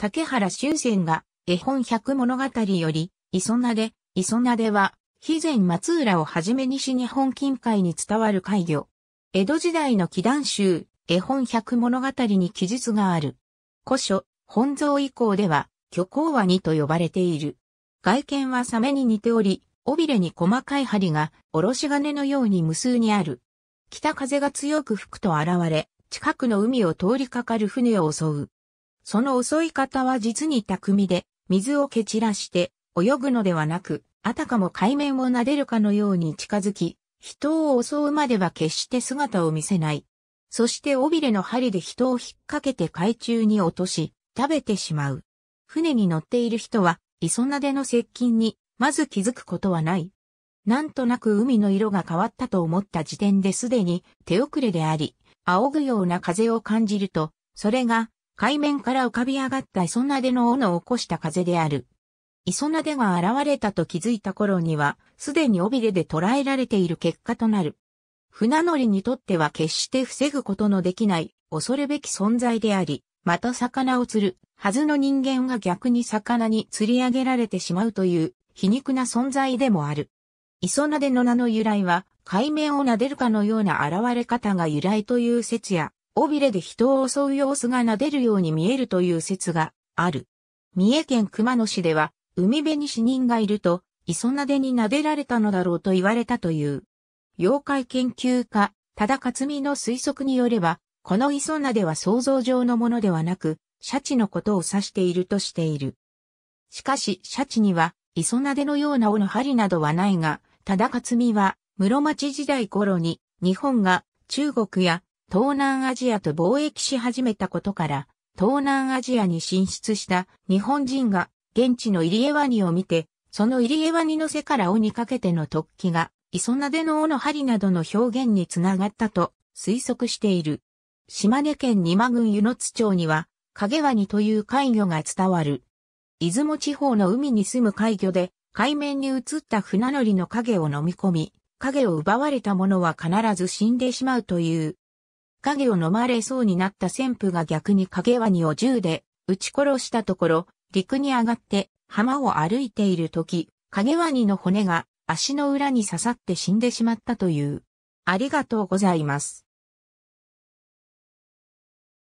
竹原修仙が絵本百物語より、磯なで、磯なでは、肥前松浦をはじめ西日本近海に伝わる海魚。江戸時代の祈願集、絵本百物語に記述がある。古書、本蔵以降では、虚構ワニと呼ばれている。外見はサメに似ており、尾びれに細かい針が、おろし金のように無数にある。北風が強く吹くと現れ、近くの海を通りかかる船を襲う。その襲い方は実に巧みで、水を蹴散らして泳ぐのではなく、あたかも海面を撫でるかのように近づき、人を襲うまでは決して姿を見せない。そして尾びれの針で人を引っ掛けて海中に落とし、食べてしまう。船に乗っている人は、磯なでの接近に、まず気づくことはない。なんとなく海の色が変わったと思った時点ですでに手遅れであり、仰ぐような風を感じると、それが海面から浮かび上がった磯なでの斧を起こした風である。磯なでが現れたと気づいた頃には、すでに尾びれで捕らえられている結果となる。船乗りにとっては決して防ぐことのできない、恐るべき存在であり、また魚を釣る、はずの人間が逆に魚に釣り上げられてしまうという、皮肉な存在でもある。磯なでの名の由来は、海面を撫でるかのような現れ方が由来という説や、尾びれで人を襲う様子が撫でるように見えるという説がある。三重県熊野市では、海辺に死人がいると、磯撫でに撫でられたのだろうと言われたという。妖怪研究家、多田克美の推測によれば、この磯撫では想像上のものではなく、シャチのことを指しているとしている。しかし、シャチには、磯撫でのような尾の針などはないが、多田克美は、室町時代頃に、日本が中国や東南アジアと貿易し始めたことから、東南アジアに進出した日本人が現地の入江ワニを見て、その入江ワニの背から尾にかけての突起が、磯なでの尾の針などの表現につながったと推測している。島根県二間郡湯野津町には、影ワニという怪魚が伝わる。出雲地方の海に住む怪魚で、海面に映った船乗りの影を飲み込み、影を奪われた者は必ず死んでしまうという影を飲まれそうになった旋風が逆に影ワニを銃で撃ち殺したところ、陸に上がって浜を歩いている時、影ワニの骨が足の裏に刺さって死んでしまったという。ありがとうございます。